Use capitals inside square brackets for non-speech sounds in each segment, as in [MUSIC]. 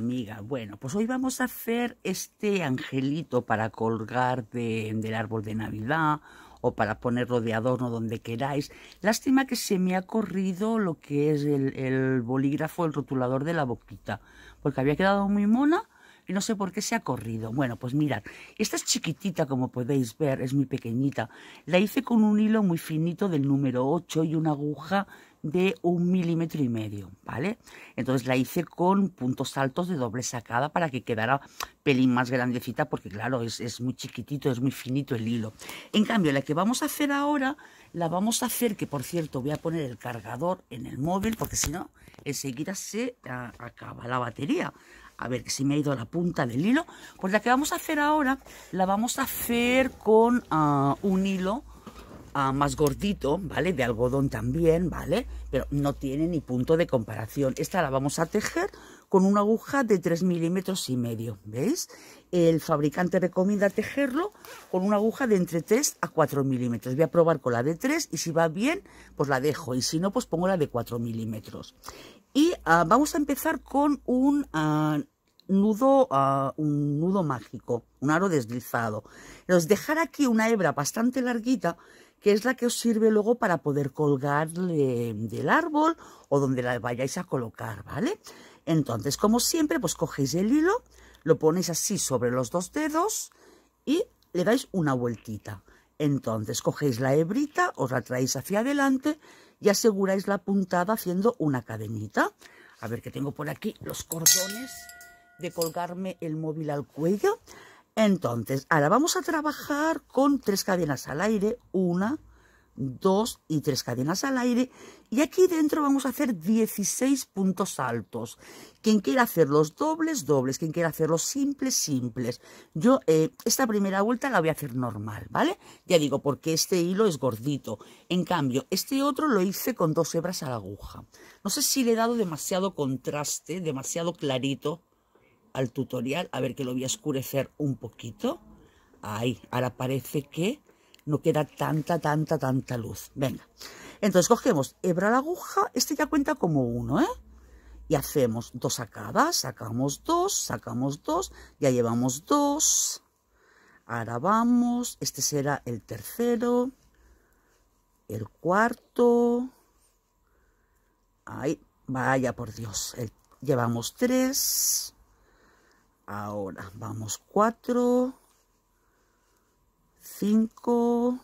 amiga. Bueno, pues hoy vamos a hacer este angelito para colgar del árbol de Navidad o para ponerlo de adorno donde queráis. Lástima que se me ha corrido lo que es el, el bolígrafo, el rotulador de la boquita, porque había quedado muy mona y no sé por qué se ha corrido. Bueno, pues mirad, esta es chiquitita como podéis ver, es muy pequeñita. La hice con un hilo muy finito del número 8 y una aguja de un milímetro y medio, ¿vale? Entonces la hice con puntos altos de doble sacada para que quedara pelín más grandecita porque claro, es, muy chiquitito, es muy finito el hilo. En cambio, la que vamos a hacer ahora, la vamos a hacer, que por cierto voy a poner el cargador en el móvil porque si no, enseguida se ah, acaba la batería. A ver, que si me ha ido la punta del hilo. Pues la que vamos a hacer ahora, la vamos a hacer con ah, un hilo Ah, más gordito, ¿vale? De algodón también, ¿vale? Pero no tiene ni punto de comparación. Esta la vamos a tejer con una aguja de 3 milímetros y medio, ¿veis? El fabricante recomienda tejerlo con una aguja de entre 3 a 4 milímetros. Voy a probar con la de 3 y si va bien, pues la dejo. Y si no, pues pongo la de 4 milímetros. Y ah, vamos a empezar con un... Ah, nudo, un nudo mágico, un aro deslizado. Los dejar aquí una hebra bastante larguita que es la que os sirve luego para poder colgarle del árbol o donde la vayáis a colocar, ¿vale? Entonces, como siempre, pues cogéis el hilo, lo ponéis así sobre los dos dedos y le dais una vueltita. Entonces, cogéis la hebrita, os la traéis hacia adelante y aseguráis la puntada haciendo una cadenita. A ver, que tengo por aquí los cordones de colgarme el móvil al cuello. Entonces, ahora vamos a trabajar con tres cadenas al aire, una, dos y tres cadenas al aire. Y aquí dentro vamos a hacer 16 puntos altos. Quien quiera hacer los dobles, dobles. Quien quiera hacer los simples, simples. Yo eh, esta primera vuelta la voy a hacer normal, ¿vale? Ya digo, porque este hilo es gordito. En cambio, este otro lo hice con dos hebras a la aguja. No sé si le he dado demasiado contraste, demasiado clarito al tutorial, a ver que lo voy a escurecer un poquito. Ahí, ahora parece que no queda tanta, tanta, tanta luz. Venga, entonces cogemos hebra la aguja, este ya cuenta como uno, ¿eh? Y hacemos dos sacadas, sacamos dos, sacamos dos, ya llevamos dos. Ahora vamos, este será el tercero, el cuarto. ahí, vaya por Dios, llevamos tres Ahora vamos 4, 5,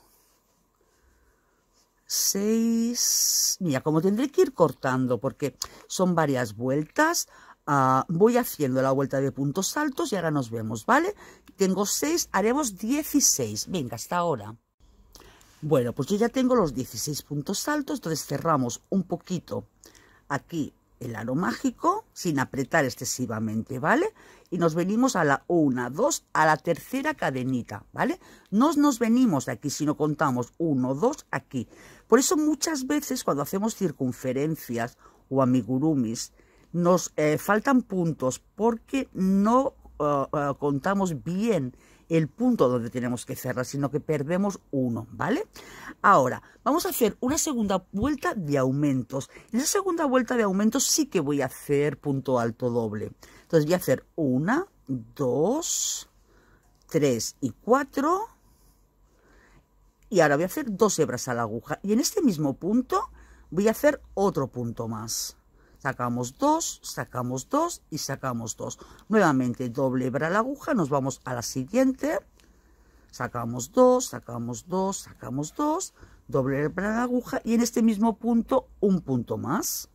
6. Mira, como tendré que ir cortando porque son varias vueltas, ah, voy haciendo la vuelta de puntos altos y ahora nos vemos, ¿vale? Tengo 6, haremos 16. Venga, hasta ahora. Bueno, pues yo ya tengo los 16 puntos altos, entonces cerramos un poquito aquí el aro mágico sin apretar excesivamente, ¿vale? Y nos venimos a la una, 2, a la tercera cadenita, ¿vale? No nos venimos de aquí, sino contamos uno, dos, aquí. Por eso muchas veces cuando hacemos circunferencias o amigurumis, nos eh, faltan puntos porque no eh, eh, contamos bien el punto donde tenemos que cerrar, sino que perdemos uno, ¿vale? Ahora, vamos a hacer una segunda vuelta de aumentos. En la segunda vuelta de aumentos sí que voy a hacer punto alto doble. Entonces voy a hacer una, dos, tres y cuatro. Y ahora voy a hacer dos hebras a la aguja. Y en este mismo punto voy a hacer otro punto más sacamos dos sacamos dos y sacamos dos Nuevamente doblebra la aguja, nos vamos a la siguiente, sacamos dos sacamos dos sacamos dos, doblebra la aguja y en este mismo punto un punto más.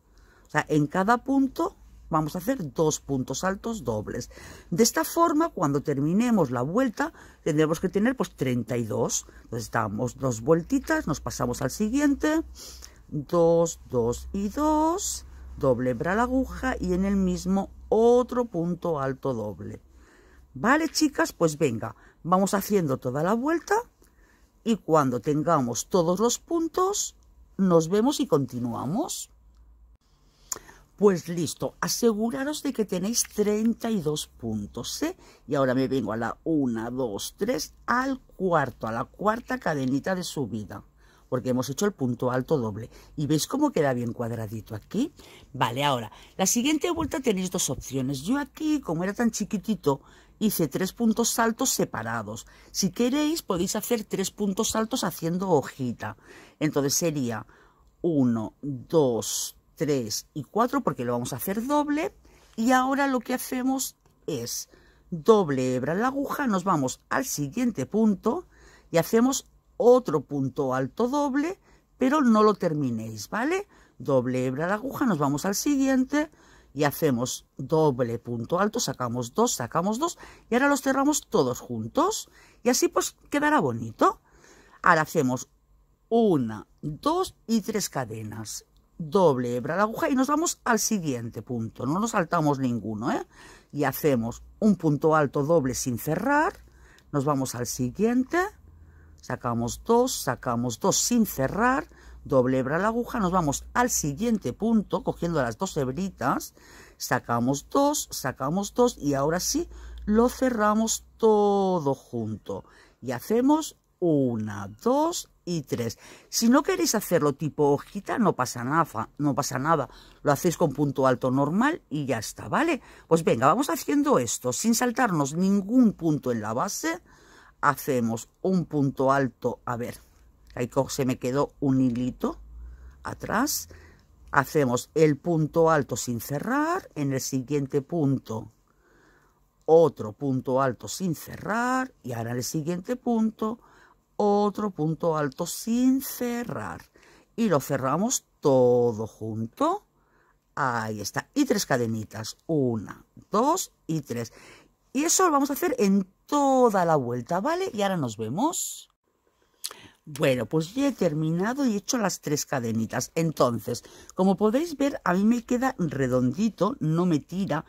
O sea, en cada punto vamos a hacer dos puntos altos dobles. De esta forma, cuando terminemos la vuelta, tendremos que tener pues 32. Entonces damos dos vueltitas, nos pasamos al siguiente, 2, 2 y 2 doblebra la aguja y en el mismo otro punto alto doble. Vale, chicas, pues venga, vamos haciendo toda la vuelta y cuando tengamos todos los puntos, nos vemos y continuamos. Pues listo, aseguraros de que tenéis 32 puntos, ¿eh? Y ahora me vengo a la 1, 2, 3, al cuarto, a la cuarta cadenita de subida porque hemos hecho el punto alto doble. ¿Y veis cómo queda bien cuadradito aquí? Vale, ahora, la siguiente vuelta tenéis dos opciones. Yo aquí, como era tan chiquitito, hice tres puntos altos separados. Si queréis, podéis hacer tres puntos altos haciendo hojita. Entonces sería 1, 2, 3 y 4, porque lo vamos a hacer doble. Y ahora lo que hacemos es doble hebra en la aguja, nos vamos al siguiente punto y hacemos otro punto alto doble, pero no lo terminéis, ¿vale? Doble hebra de aguja, nos vamos al siguiente y hacemos doble punto alto, sacamos dos, sacamos dos y ahora los cerramos todos juntos y así pues quedará bonito. Ahora hacemos una, dos y tres cadenas, doble hebra de aguja y nos vamos al siguiente punto, no nos saltamos ninguno, ¿eh? Y hacemos un punto alto doble sin cerrar, nos vamos al siguiente Sacamos dos, sacamos dos sin cerrar, doblebra la aguja, nos vamos al siguiente punto, cogiendo las dos hebritas, sacamos dos, sacamos dos y ahora sí lo cerramos todo junto. Y hacemos una, dos y tres. Si no queréis hacerlo tipo hojita, no pasa nada, no pasa nada. Lo hacéis con punto alto normal y ya está, ¿vale? Pues venga, vamos haciendo esto sin saltarnos ningún punto en la base hacemos un punto alto, a ver, ahí se me quedó un hilito atrás, hacemos el punto alto sin cerrar, en el siguiente punto otro punto alto sin cerrar y ahora en el siguiente punto otro punto alto sin cerrar y lo cerramos todo junto. Ahí está. Y tres cadenitas. Una, dos y tres. Y eso lo vamos a hacer en toda la vuelta, ¿vale? Y ahora nos vemos. Bueno, pues ya he terminado y he hecho las tres cadenitas. Entonces, como podéis ver, a mí me queda redondito, no me tira,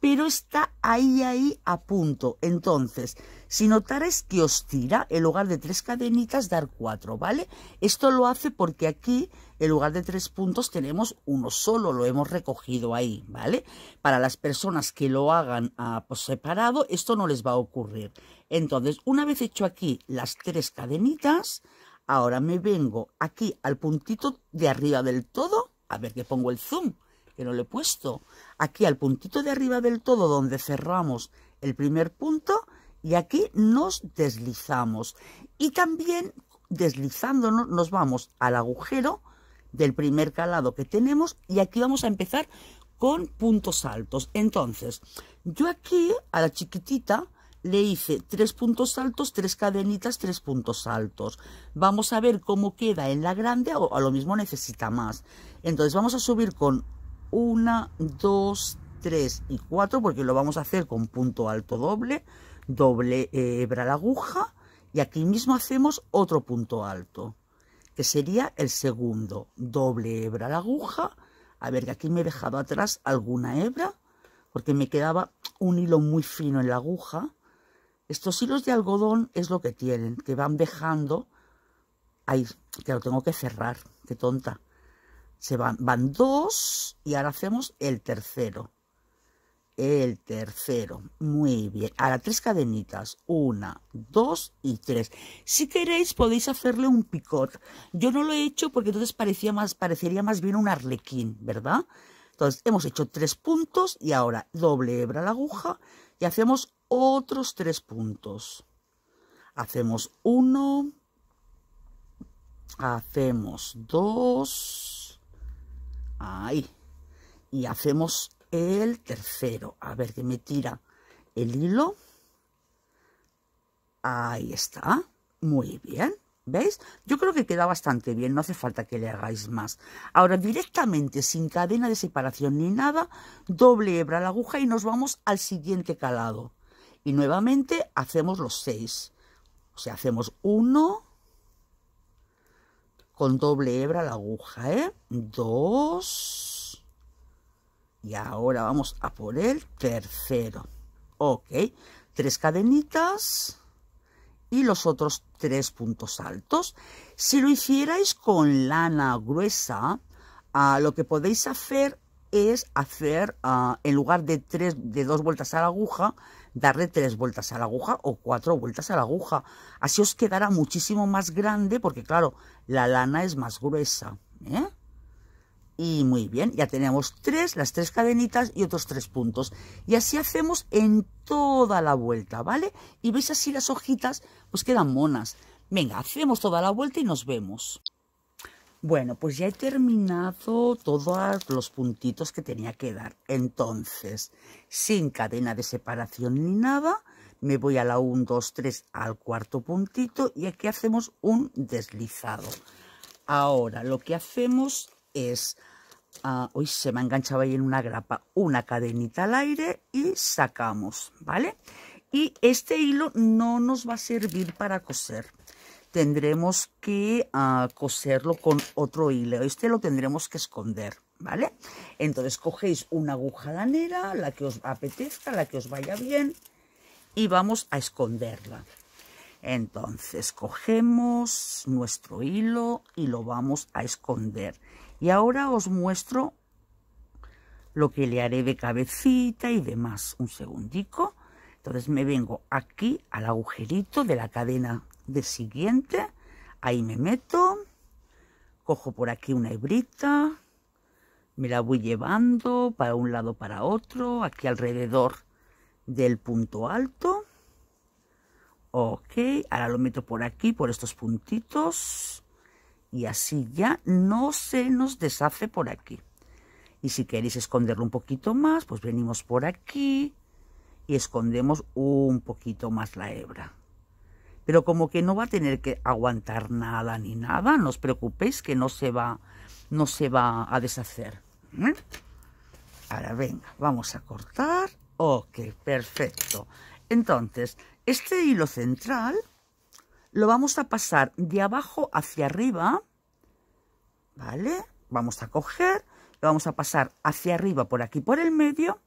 pero está ahí, ahí a punto. Entonces, si notaréis que os tira, en lugar de tres cadenitas, dar cuatro, ¿vale? Esto lo hace porque aquí, en lugar de tres puntos, tenemos uno solo, lo hemos recogido ahí, ¿vale? Para las personas que lo hagan ah, por pues, separado, esto no les va a ocurrir. Entonces, una vez hecho aquí las tres cadenitas, ahora me vengo aquí al puntito de arriba del todo, a ver que pongo el zoom, que no lo he puesto. Aquí al puntito de arriba del todo, donde cerramos el primer punto, y aquí nos deslizamos. Y también deslizándonos nos vamos al agujero del primer calado que tenemos y aquí vamos a empezar con puntos altos. Entonces, yo aquí a la chiquitita le hice tres puntos altos, tres cadenitas, tres puntos altos. Vamos a ver cómo queda en la grande o a lo mismo necesita más. Entonces vamos a subir con una, dos, tres y cuatro porque lo vamos a hacer con punto alto doble. Doble eh, hebra la aguja y aquí mismo hacemos otro punto alto que sería el segundo doble hebra la aguja a ver que aquí me he dejado atrás alguna hebra porque me quedaba un hilo muy fino en la aguja estos hilos de algodón es lo que tienen que van dejando ahí que lo tengo que cerrar qué tonta se van van dos y ahora hacemos el tercero el tercero. Muy bien. Ahora, tres cadenitas. Una, dos y tres. Si queréis, podéis hacerle un picot. Yo no lo he hecho porque entonces parecía más, parecería más bien un arlequín, ¿verdad? Entonces, hemos hecho tres puntos y ahora doble hebra la aguja y hacemos otros tres puntos. Hacemos uno. Hacemos dos. Ahí. Y hacemos el tercero. A ver que me tira el hilo. Ahí está. Muy bien. ¿Veis? Yo creo que queda bastante bien, no hace falta que le hagáis más. Ahora directamente, sin cadena de separación ni nada, doble hebra la aguja y nos vamos al siguiente calado. Y nuevamente hacemos los seis. O sea, hacemos uno con doble hebra la aguja, ¿eh? Dos. Y ahora vamos a por el tercero. Ok, tres cadenitas y los otros tres puntos altos. Si lo hicierais con lana gruesa, ah, lo que podéis hacer es hacer, ah, en lugar de, tres, de dos vueltas a la aguja, darle tres vueltas a la aguja o cuatro vueltas a la aguja. Así os quedará muchísimo más grande porque, claro, la lana es más gruesa. ¿eh? Y muy bien, ya tenemos tres, las tres cadenitas y otros tres puntos. Y así hacemos en toda la vuelta, ¿vale? Y veis así las hojitas, pues quedan monas. Venga, hacemos toda la vuelta y nos vemos. Bueno, pues ya he terminado todos los puntitos que tenía que dar. Entonces, sin cadena de separación ni nada, me voy a la 1, 2, 3 al cuarto puntito y aquí hacemos un deslizado. Ahora, lo que hacemos es Ah, hoy se me ha enganchado ahí en una grapa una cadenita al aire y sacamos, ¿vale? Y este hilo no nos va a servir para coser. Tendremos que ah, coserlo con otro hilo. Este lo tendremos que esconder, ¿vale? Entonces cogéis una aguja lanera la que os apetezca, la que os vaya bien, y vamos a esconderla. Entonces cogemos nuestro hilo y lo vamos a esconder y ahora os muestro lo que le haré de cabecita y demás. Un segundico. Entonces me vengo aquí al agujerito de la cadena de siguiente. Ahí me meto. Cojo por aquí una hebrita. Me la voy llevando para un lado, para otro. Aquí alrededor del punto alto. Ok, ahora lo meto por aquí, por estos puntitos y así ya no se nos deshace por aquí. Y si queréis esconderlo un poquito más, pues venimos por aquí y escondemos un poquito más la hebra. Pero como que no va a tener que aguantar nada ni nada, no os preocupéis que no se va, no se va a deshacer. ¿eh? Ahora venga, vamos a cortar. Ok, perfecto. Entonces, este hilo central lo vamos a pasar de abajo hacia arriba, ¿vale? Vamos a coger, lo vamos a pasar hacia arriba por aquí, por el medio,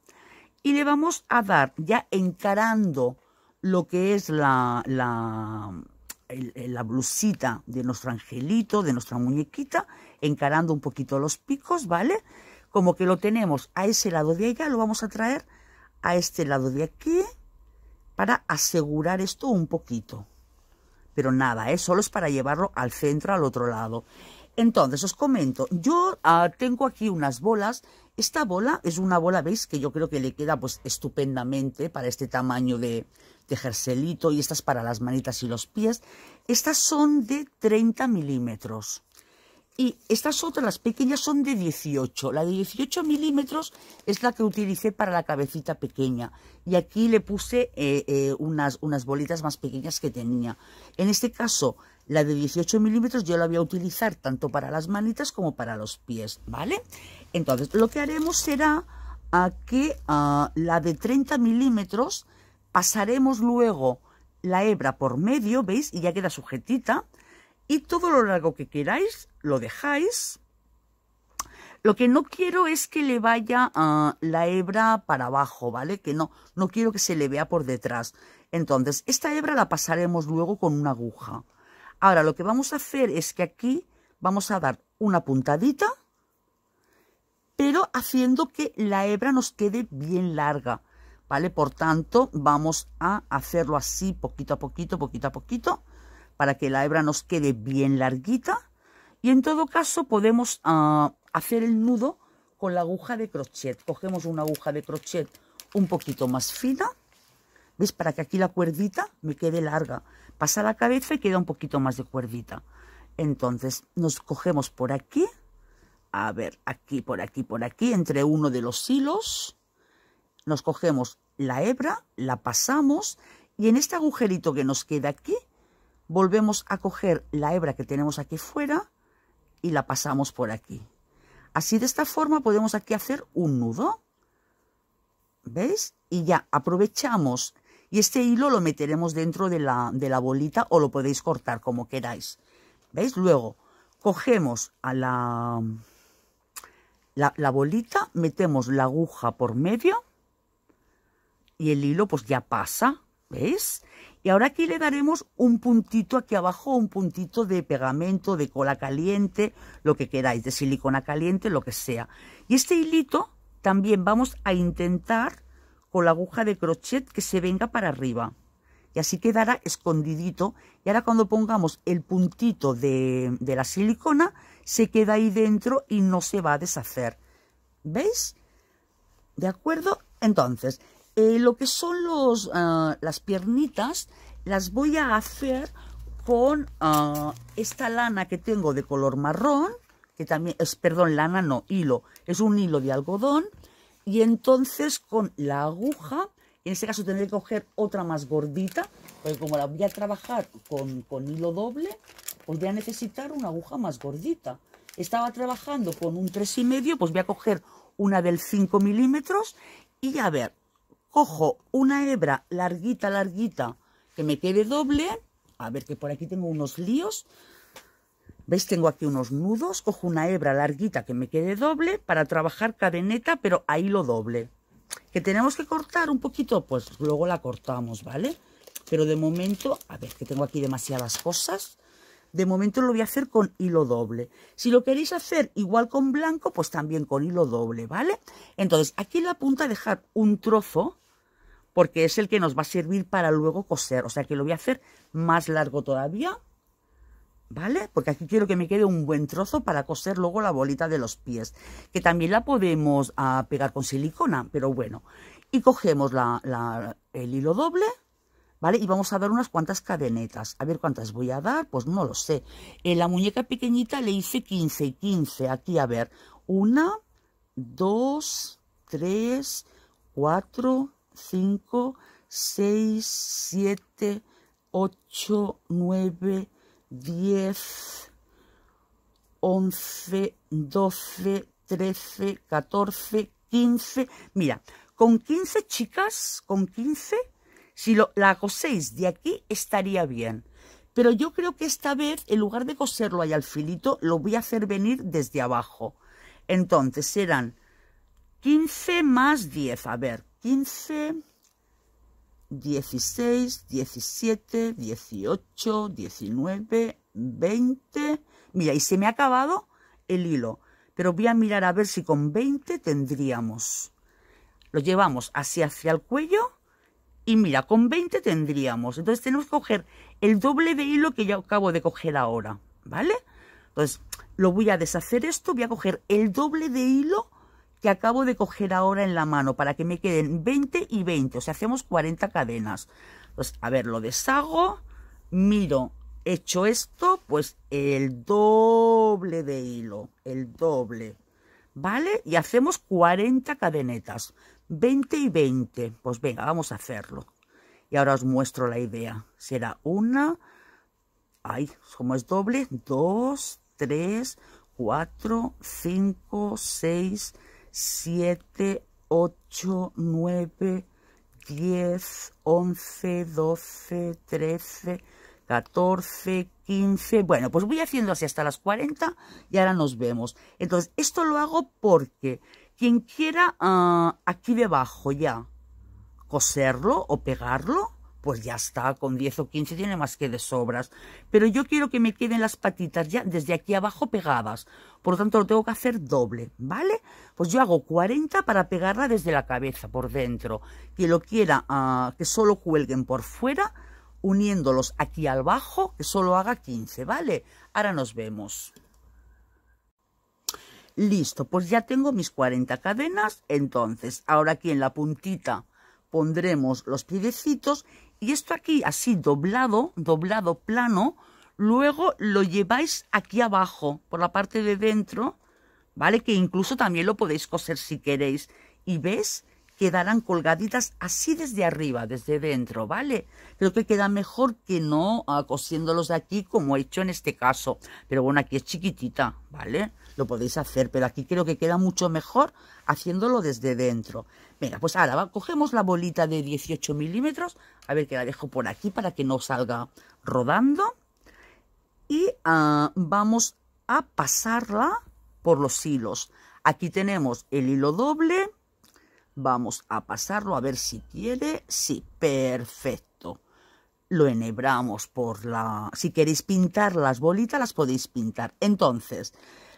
y le vamos a dar, ya encarando lo que es la, la, la blusita de nuestro angelito, de nuestra muñequita, encarando un poquito los picos, ¿vale? Como que lo tenemos a ese lado de allá, lo vamos a traer a este lado de aquí para asegurar esto un poquito, pero nada, ¿eh? solo es para llevarlo al centro, al otro lado. Entonces, os comento, yo ah, tengo aquí unas bolas. Esta bola es una bola, ¿veis? Que yo creo que le queda pues estupendamente para este tamaño de, de jerselito y estas para las manitas y los pies. Estas son de 30 milímetros. Y estas otras, las pequeñas, son de 18. La de 18 milímetros es la que utilicé para la cabecita pequeña. Y aquí le puse eh, eh, unas, bolitas más pequeñas que tenía. En este caso, la de 18 milímetros yo la voy a utilizar tanto para las manitas como para los pies, ¿vale? Entonces, lo que haremos será a que ah, la de 30 milímetros pasaremos luego la hebra por medio, ¿veis? Y ya queda sujetita y todo lo largo que queráis lo dejáis. Lo que no quiero es que le vaya ah, la hebra para abajo, ¿vale? Que no, no quiero que se le vea por detrás. Entonces, esta hebra la pasaremos luego con una aguja. Ahora, lo que vamos a hacer es que aquí vamos a dar una puntadita, pero haciendo que la hebra nos quede bien larga, ¿vale? Por tanto, vamos a hacerlo así, poquito a poquito, poquito a poquito, para que la hebra nos quede bien larguita y en todo caso podemos ah, hacer el nudo con la aguja de crochet. Cogemos una aguja de crochet un poquito más fina, ¿ves? Para que aquí la cuerdita me quede larga. Pasa la cabeza y queda un poquito más de cuerdita. Entonces nos cogemos por aquí, a ver, aquí, por aquí, por aquí, entre uno de los hilos, nos cogemos la hebra, la pasamos y en este agujerito que nos queda aquí volvemos a coger la hebra que tenemos aquí fuera y la pasamos por aquí. Así de esta forma podemos aquí hacer un nudo. ¿Veis? Y ya aprovechamos. Y este hilo lo meteremos dentro de la, de la bolita o lo podéis cortar como queráis. ¿Veis? Luego cogemos a la, la, bolita, metemos la aguja por medio y el hilo pues ya pasa. ¿Veis? Y ahora aquí le daremos un puntito aquí abajo, un puntito de pegamento, de cola caliente, lo que queráis, de silicona caliente, lo que sea. Y este hilito también vamos a intentar con la aguja de crochet que se venga para arriba. Y así quedará escondidito. Y ahora cuando pongamos el puntito de, de la silicona, se queda ahí dentro y no se va a deshacer. ¿Veis? ¿De acuerdo? Entonces, eh, lo que son ah, las piernitas las voy a hacer con ah, esta lana que tengo de color marrón, que también es, perdón, lana no, hilo, es un hilo de algodón, y entonces con la aguja, en este caso tendré que coger otra más gordita, porque como la voy a trabajar con, con hilo doble, pues voy a necesitar una aguja más gordita. Estaba trabajando con un 3,5, pues voy a coger una del 5 milímetros y a ver, cojo una hebra larguita, larguita, que me quede doble. A ver, que por aquí tengo unos líos. ¿Veis? Tengo aquí unos nudos. Cojo una hebra larguita que me quede doble para trabajar cadeneta, pero ahí lo doble. Que tenemos que cortar un poquito, pues luego la cortamos, ¿vale? Pero de momento, a ver, que tengo aquí demasiadas cosas. De momento lo voy a hacer con hilo doble. Si lo queréis hacer igual con blanco, pues también con hilo doble, ¿vale? Entonces, aquí en la punta dejar un trozo porque es el que nos va a servir para luego coser. O sea que lo voy a hacer más largo todavía, ¿vale? Porque aquí quiero que me quede un buen trozo para coser luego la bolita de los pies, que también la podemos ah, pegar con silicona, pero bueno. Y cogemos el hilo doble, ¿vale? Y vamos a dar unas cuantas cadenetas. A ver cuántas voy a dar, pues no lo sé. En la muñeca pequeñita le hice 15 y 15. Aquí, a ver, una, dos, tres, cuatro, 5, 6, 7, 8, 9, 10, 11, 12, 13, 14, 15. Mira, con 15 chicas, con 15, si la coséis de aquí estaría bien. Pero yo creo que esta vez, en lugar de coserlo ahí al filito, lo voy a hacer venir desde abajo. Entonces serán 15 más 10, a ver, 15, 16, 17, 18, 19, 20. Mira, y se me ha acabado el hilo. Pero voy a mirar a ver si con 20 tendríamos. Lo llevamos así hacia el cuello. Y mira, con 20 tendríamos. Entonces tenemos que coger el doble de hilo que yo acabo de coger ahora. ¿Vale? Entonces lo voy a deshacer esto. Voy a coger el doble de hilo que acabo de coger ahora en la mano para que me queden 20 y 20, o sea, hacemos 40 cadenas. Pues, a ver, lo deshago, miro, hecho esto, pues el doble de hilo, el doble, ¿vale? Y hacemos 40 cadenetas, 20 y 20, pues venga, vamos a hacerlo. Y ahora os muestro la idea. Será una, ay, como es doble, 2 3 4 5 6 7, 8, 9, 10, 11, 12, 13, 14, 15. Bueno, pues voy haciendo así hasta las 40 y ahora nos vemos. Entonces, esto lo hago porque quien quiera ah, aquí debajo ya coserlo o pegarlo, pues ya está, con 10 o 15 tiene más que de sobras. Pero yo quiero que me queden las patitas ya desde aquí abajo pegadas. Por lo tanto, lo tengo que hacer doble, ¿vale? Pues yo hago 40 para pegarla desde la cabeza, por dentro. Que lo quiera, ah, que solo cuelguen por fuera, uniéndolos aquí al bajo, que solo haga 15, ¿vale? Ahora nos vemos. Listo, pues ya tengo mis 40 cadenas. Entonces, ahora aquí en la puntita pondremos los piedecitos y esto aquí, así doblado, doblado plano, luego lo lleváis aquí abajo, por la parte de dentro, ¿vale? Que incluso también lo podéis coser si queréis. Y ves quedarán colgaditas así desde arriba, desde dentro, ¿vale? Creo que queda mejor que no cosiéndolos de aquí como he hecho en este caso. Pero bueno, aquí es chiquitita, ¿vale? Lo podéis hacer, pero aquí creo que queda mucho mejor haciéndolo desde dentro. Mira, pues ahora cogemos la bolita de 18 milímetros. A ver que la dejo por aquí para que no salga rodando. Y ah, vamos a pasarla por los hilos. Aquí tenemos el hilo doble Vamos a pasarlo a ver si quiere. Sí, perfecto. Lo enhebramos por la... Si queréis pintar las bolitas, las podéis pintar. Entonces,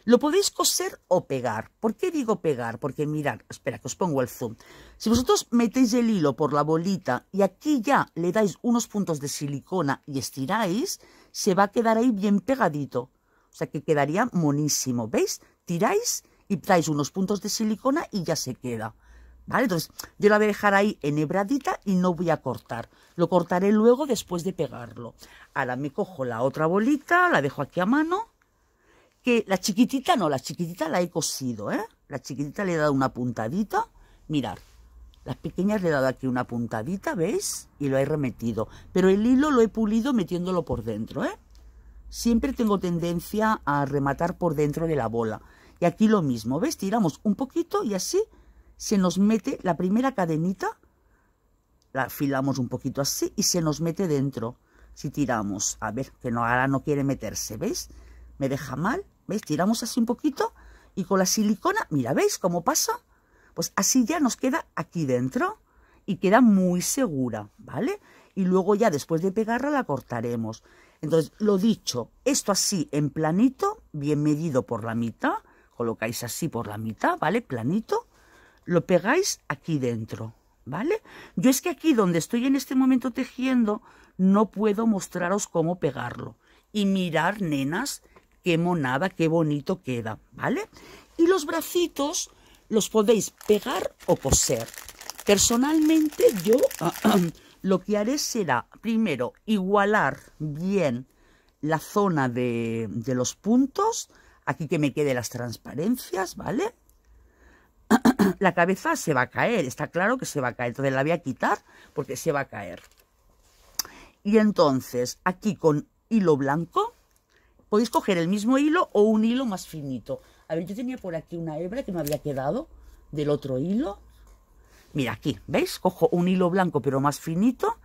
lo podéis coser o pegar. ¿Por qué digo pegar? Porque mirad, espera que os pongo el zoom. Si vosotros metéis el hilo por la bolita y aquí ya le dais unos puntos de silicona y estiráis, se va a quedar ahí bien pegadito. O sea que quedaría monísimo, ¿veis? Tiráis y dais unos puntos de silicona y ya se queda. Entonces, yo la voy a dejar ahí enhebradita y no voy a cortar. Lo cortaré luego después de pegarlo. Ahora me cojo la otra bolita, la dejo aquí a mano. Que la chiquitita no, la chiquitita la he cosido, ¿eh? La chiquitita le he dado una puntadita. Mirad, las pequeñas le he dado aquí una puntadita, ¿veis? Y lo he remetido. Pero el hilo lo he pulido metiéndolo por dentro, ¿eh? Siempre tengo tendencia a rematar por dentro de la bola. Y aquí lo mismo, ¿ves? Tiramos un poquito y así se nos mete la primera cadenita, la afilamos un poquito así y se nos mete dentro. Si tiramos, a ver, que no, ahora no quiere meterse, ¿veis? Me deja mal, ¿veis? Tiramos así un poquito y con la silicona, mira, ¿veis cómo pasa? Pues así ya nos queda aquí dentro y queda muy segura, ¿vale? Y luego ya después de pegarla la cortaremos. Entonces, lo dicho, esto así en planito, bien medido por la mitad, colocáis así por la mitad, ¿vale? Planito lo pegáis aquí dentro, ¿vale? Yo es que aquí donde estoy en este momento tejiendo, no puedo mostraros cómo pegarlo. Y mirar, nenas, qué monada, qué bonito queda, ¿vale? Y los bracitos los podéis pegar o coser. Personalmente yo [CLEARS THROAT] lo que haré será, primero, igualar bien la zona de, de los puntos, aquí que me quede las transparencias, ¿vale? la cabeza se va a caer, está claro que se va a caer. Entonces la voy a quitar porque se va a caer. Y entonces aquí con hilo blanco podéis coger el mismo hilo o un hilo más finito. A ver, yo tenía por aquí una hebra que me había quedado del otro hilo. Mira, aquí, ¿veis? Cojo un hilo blanco pero más finito.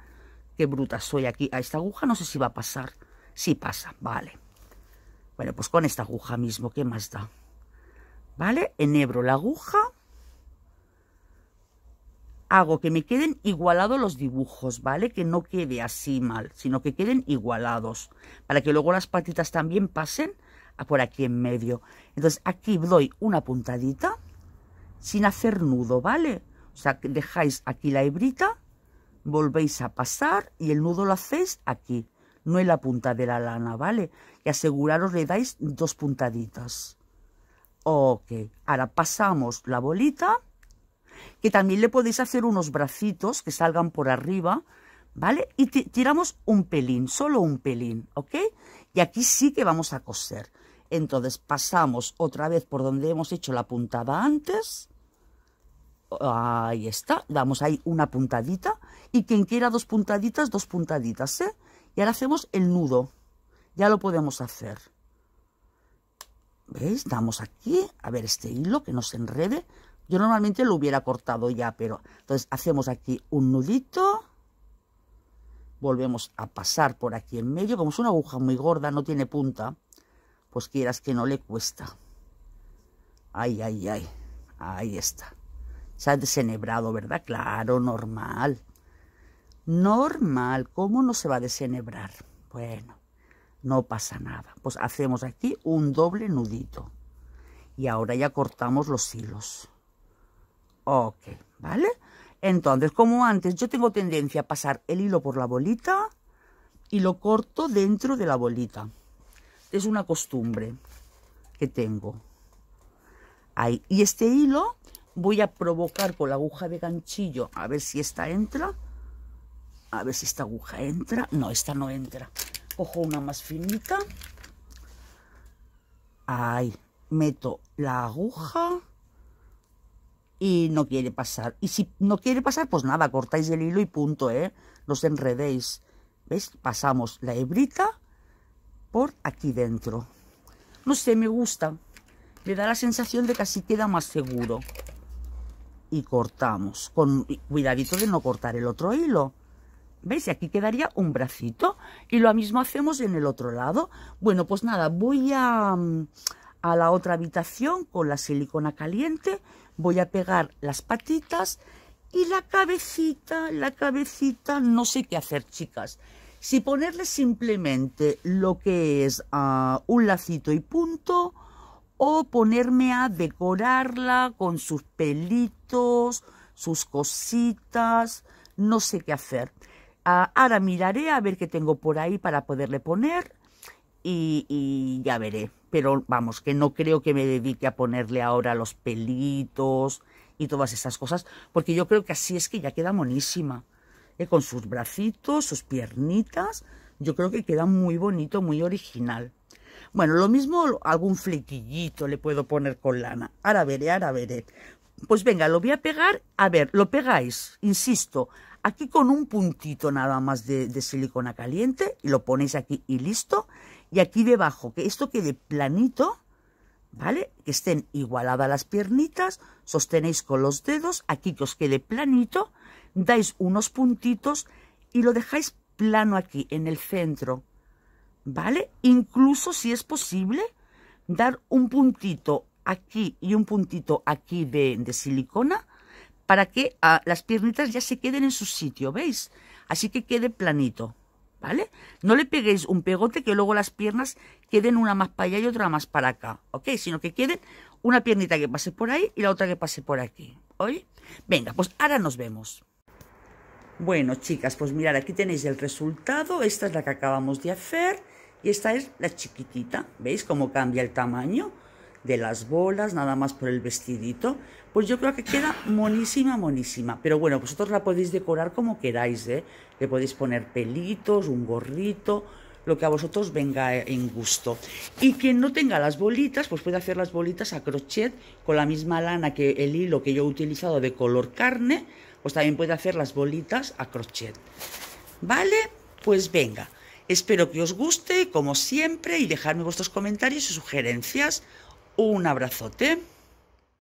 Qué bruta soy aquí. A esta aguja no sé si va a pasar. Sí pasa, vale. Bueno, pues con esta aguja mismo, ¿qué más da? ¿Vale? Enhebro la aguja hago que me queden igualados los dibujos, ¿vale? Que no quede así mal, sino que queden igualados, para que luego las patitas también pasen por aquí en medio. Entonces aquí doy una puntadita sin hacer nudo, ¿vale? O sea, dejáis aquí la hebrita, volvéis a pasar y el nudo lo hacéis aquí, no en la punta de la lana, ¿vale? Y aseguraros le dais dos puntaditas. Ok, ahora pasamos la bolita que también le podéis hacer unos bracitos que salgan por arriba, ¿vale? Y tiramos un pelín, solo un pelín, ¿ok? Y aquí sí que vamos a coser. Entonces pasamos otra vez por donde hemos hecho la puntada antes. Ahí está, damos ahí una puntadita. Y quien quiera dos puntaditas, dos puntaditas, ¿eh? Y ahora hacemos el nudo. Ya lo podemos hacer. ¿Veis? Damos aquí, a ver este hilo que no se enrede. Yo normalmente lo hubiera cortado ya, pero entonces hacemos aquí un nudito. Volvemos a pasar por aquí en medio. Como es una aguja muy gorda, no tiene punta, pues quieras que no le cuesta. Ay, ay, ay. Ahí está. Se ha desenhebrado, ¿verdad? Claro, normal. Normal. ¿Cómo no se va a desenhebrar Bueno, no pasa nada. Pues hacemos aquí un doble nudito. Y ahora ya cortamos los hilos. Ok, ¿vale? Entonces, como antes, yo tengo tendencia a pasar el hilo por la bolita y lo corto dentro de la bolita. Es una costumbre que tengo. Ahí. Y este hilo voy a provocar con la aguja de ganchillo, a ver si esta entra. A ver si esta aguja entra. No, esta no entra. Cojo una más finita. Ahí. Meto la aguja y no quiere pasar. Y si no quiere pasar, pues nada, cortáis el hilo y punto, ¿eh? Los enredéis. ¿Veis? Pasamos la hebrita por aquí dentro. No sé, me gusta. Me da la sensación de que así queda más seguro. Y cortamos. Con cuidadito de no cortar el otro hilo. ¿Veis? Y aquí quedaría un bracito. Y lo mismo hacemos en el otro lado. Bueno, pues nada, voy a mm, a la otra habitación con la silicona caliente voy a pegar las patitas y la cabecita, la cabecita, no sé qué hacer, chicas. Si ponerle simplemente lo que es ah, un lacito y punto o ponerme a decorarla con sus pelitos, sus cositas, no sé qué hacer. Ah, ahora miraré a ver qué tengo por ahí para poderle poner y ya veré pero vamos, que no creo que me dedique a ponerle ahora los pelitos y todas esas cosas, porque yo creo que así es que ya queda monísima, ¿eh? con sus bracitos, sus piernitas, yo creo que queda muy bonito, muy original. Bueno, lo mismo algún flequillito le puedo poner con lana. Ahora veré, ahora veré. Pues venga, lo voy a pegar. A ver, lo pegáis, insisto, aquí con un puntito nada más de, de silicona caliente y lo ponéis aquí y listo y aquí debajo, que esto quede planito, ¿vale? Que estén igualadas las piernitas, sostenéis con los dedos, aquí que os quede planito, dais unos puntitos y lo dejáis plano aquí, en el centro, ¿vale? Incluso si es posible, dar un puntito aquí y un puntito aquí de, de silicona para que ah, las piernitas ya se queden en su sitio, ¿veis? Así que quede planito. ¿vale? No le peguéis un pegote que luego las piernas queden una más para allá y otra más para acá, ¿ok? Sino que queden una piernita que pase por ahí y la otra que pase por aquí, ¿oye? Venga, pues ahora nos vemos. Bueno, chicas, pues mirad, aquí tenéis el resultado. Esta es la que acabamos de hacer y esta es la chiquitita. ¿Veis cómo cambia el tamaño? de las bolas, nada más por el vestidito, pues yo creo que queda monísima, monísima. Pero bueno, vosotros la podéis decorar como queráis, ¿eh? Le podéis poner pelitos, un gorrito, lo que a vosotros venga en gusto. Y quien no tenga las bolitas, pues puede hacer las bolitas a crochet con la misma lana que el hilo que yo he utilizado de color carne, pues también puede hacer las bolitas a crochet. ¿Vale? Pues venga. Espero que os guste, como siempre, y dejadme vuestros comentarios y sugerencias. Un abrazote.